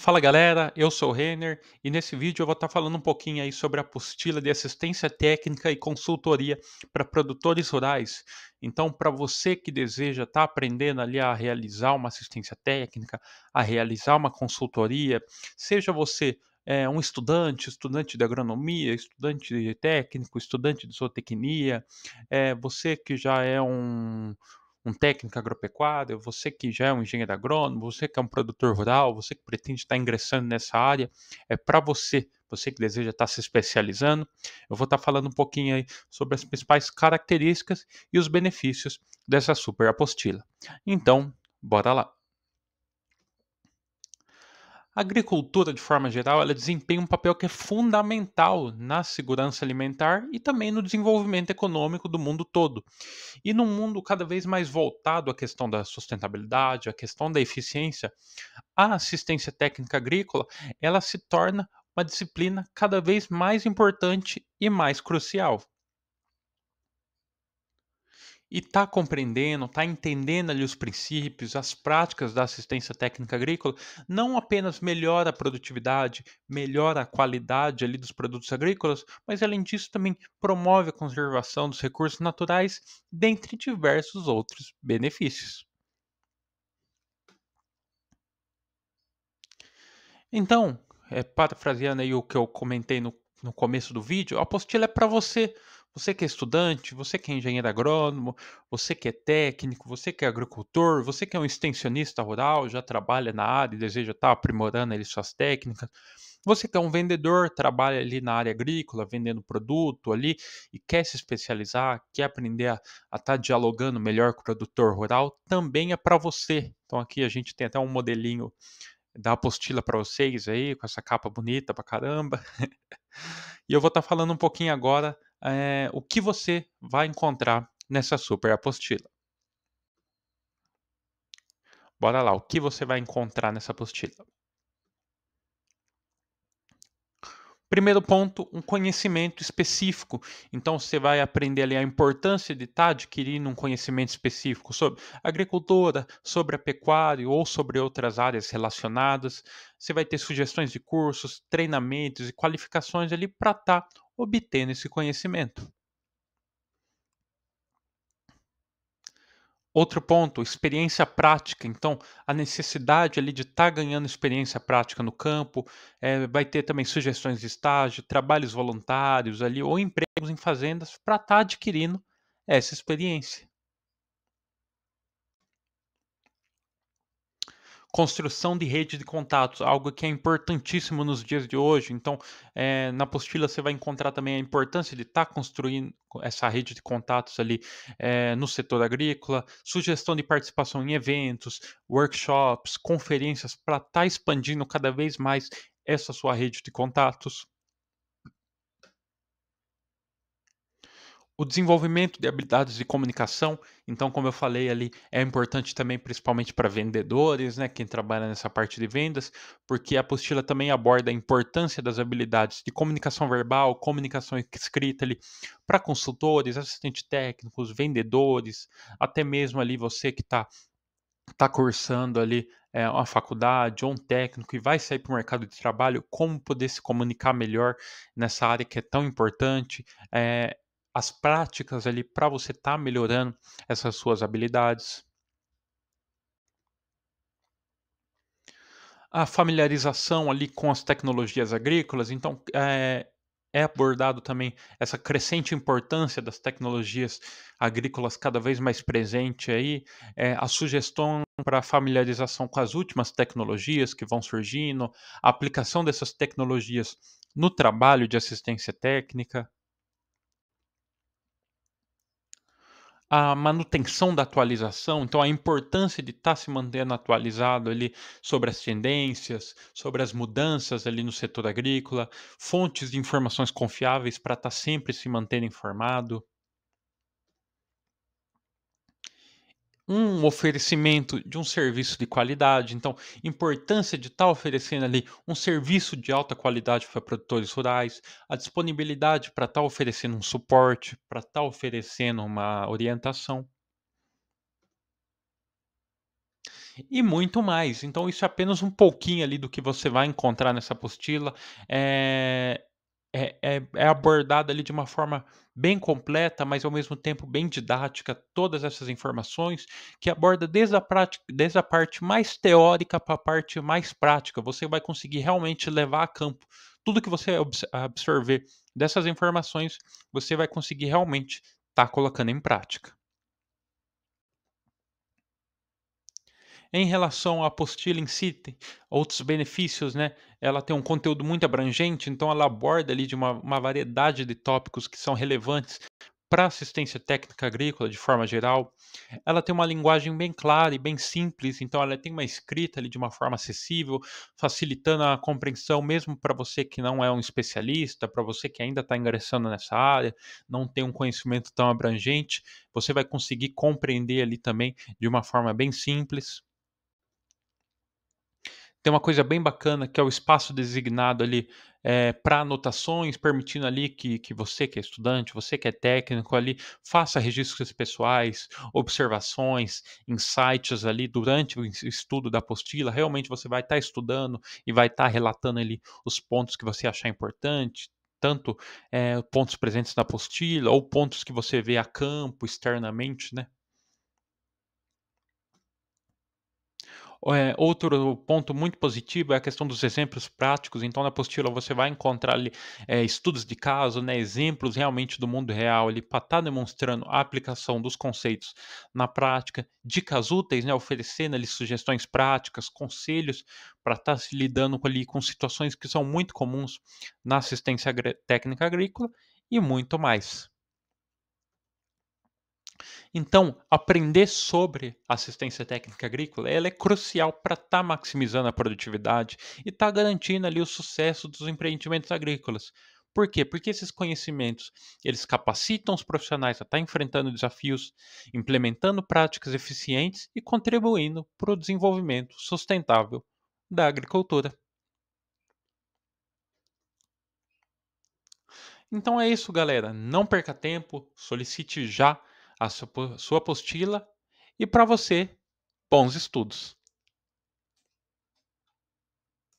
Fala galera, eu sou o Renner e nesse vídeo eu vou estar falando um pouquinho aí sobre a apostila de assistência técnica e consultoria para produtores rurais. Então, para você que deseja estar aprendendo ali a realizar uma assistência técnica, a realizar uma consultoria, seja você é, um estudante, estudante de agronomia, estudante de técnico, estudante de zootecnia, é, você que já é um um técnico agropecuário, você que já é um engenheiro agrônomo, você que é um produtor rural, você que pretende estar ingressando nessa área, é para você, você que deseja estar se especializando. Eu vou estar falando um pouquinho aí sobre as principais características e os benefícios dessa super apostila. Então, bora lá! A agricultura, de forma geral, ela desempenha um papel que é fundamental na segurança alimentar e também no desenvolvimento econômico do mundo todo. E num mundo cada vez mais voltado à questão da sustentabilidade, à questão da eficiência, a assistência técnica agrícola, ela se torna uma disciplina cada vez mais importante e mais crucial e está compreendendo, está entendendo ali os princípios, as práticas da assistência técnica agrícola, não apenas melhora a produtividade, melhora a qualidade ali dos produtos agrícolas, mas além disso também promove a conservação dos recursos naturais, dentre diversos outros benefícios. Então, é, parafraseando aí o que eu comentei no, no começo do vídeo, a apostila é para você você que é estudante, você que é engenheiro agrônomo, você que é técnico, você que é agricultor, você que é um extensionista rural, já trabalha na área e deseja estar aprimorando ali suas técnicas. Você que é um vendedor, trabalha ali na área agrícola, vendendo produto ali e quer se especializar, quer aprender a estar tá dialogando melhor com o produtor rural, também é para você. Então aqui a gente tem até um modelinho da apostila para vocês aí, com essa capa bonita para caramba. e eu vou estar tá falando um pouquinho agora é, o que você vai encontrar nessa super apostila. Bora lá, o que você vai encontrar nessa apostila? Primeiro ponto, um conhecimento específico. Então, você vai aprender ali a importância de estar tá adquirindo um conhecimento específico sobre agricultura, sobre a pecuária ou sobre outras áreas relacionadas. Você vai ter sugestões de cursos, treinamentos e qualificações ali para estar tá obtendo esse conhecimento. Outro ponto, experiência prática. Então, a necessidade ali de estar tá ganhando experiência prática no campo, é, vai ter também sugestões de estágio, trabalhos voluntários ali, ou empregos em fazendas, para estar tá adquirindo essa experiência. construção de rede de contatos, algo que é importantíssimo nos dias de hoje. Então, é, na apostila você vai encontrar também a importância de estar tá construindo essa rede de contatos ali é, no setor agrícola, sugestão de participação em eventos, workshops, conferências, para estar tá expandindo cada vez mais essa sua rede de contatos. O desenvolvimento de habilidades de comunicação, então, como eu falei ali, é importante também, principalmente para vendedores, né, quem trabalha nessa parte de vendas, porque a apostila também aborda a importância das habilidades de comunicação verbal, comunicação escrita ali, para consultores, assistentes técnicos, vendedores, até mesmo ali você que está está cursando ali é, uma faculdade ou um técnico e vai sair para o mercado de trabalho, como poder se comunicar melhor nessa área que é tão importante. É, as práticas ali para você estar tá melhorando essas suas habilidades. A familiarização ali com as tecnologias agrícolas, então é, é abordado também essa crescente importância das tecnologias agrícolas cada vez mais presente aí, é, a sugestão para familiarização com as últimas tecnologias que vão surgindo, a aplicação dessas tecnologias no trabalho de assistência técnica, a manutenção da atualização, então a importância de estar tá se mantendo atualizado ali sobre as tendências, sobre as mudanças ali no setor agrícola, fontes de informações confiáveis para estar tá sempre se mantendo informado. um oferecimento de um serviço de qualidade. Então, importância de estar tá oferecendo ali um serviço de alta qualidade para produtores rurais, a disponibilidade para estar tá oferecendo um suporte, para estar tá oferecendo uma orientação. E muito mais. Então, isso é apenas um pouquinho ali do que você vai encontrar nessa apostila. É, é, é, é abordada ali de uma forma bem completa, mas ao mesmo tempo bem didática, todas essas informações, que aborda desde a, prática, desde a parte mais teórica para a parte mais prática. Você vai conseguir realmente levar a campo tudo que você absorver dessas informações, você vai conseguir realmente estar tá colocando em prática. Em relação à apostila em si, outros benefícios, né? ela tem um conteúdo muito abrangente, então ela aborda ali de uma, uma variedade de tópicos que são relevantes para assistência técnica agrícola de forma geral. Ela tem uma linguagem bem clara e bem simples, então ela tem uma escrita ali de uma forma acessível, facilitando a compreensão mesmo para você que não é um especialista, para você que ainda está ingressando nessa área, não tem um conhecimento tão abrangente, você vai conseguir compreender ali também de uma forma bem simples. Tem uma coisa bem bacana que é o espaço designado ali é, eh, para anotações, permitindo ali que, que você que é estudante, você que é técnico ali, faça registros pessoais, observações, insights ali durante o estudo da apostila. Realmente você vai estar tá estudando e vai estar tá relatando ali os pontos que você achar importante, tanto é, pontos presentes na apostila ou pontos que você vê a campo externamente, né? É, outro ponto muito positivo é a questão dos exemplos práticos. Então, na apostila você vai encontrar ali, é, estudos de caso, né, exemplos realmente do mundo real, ali, para estar tá demonstrando a aplicação dos conceitos na prática, dicas úteis, né, oferecendo ali sugestões práticas, conselhos para estar tá se lidando ali com situações que são muito comuns na assistência técnica agrícola e muito mais. Então, aprender sobre assistência técnica agrícola ela é crucial para estar tá maximizando a produtividade e estar tá garantindo ali o sucesso dos empreendimentos agrícolas. Por quê? Porque esses conhecimentos eles capacitam os profissionais a estar tá enfrentando desafios, implementando práticas eficientes e contribuindo para o desenvolvimento sustentável da agricultura. Então é isso, galera. Não perca tempo, solicite já a sua apostila e para você, bons estudos!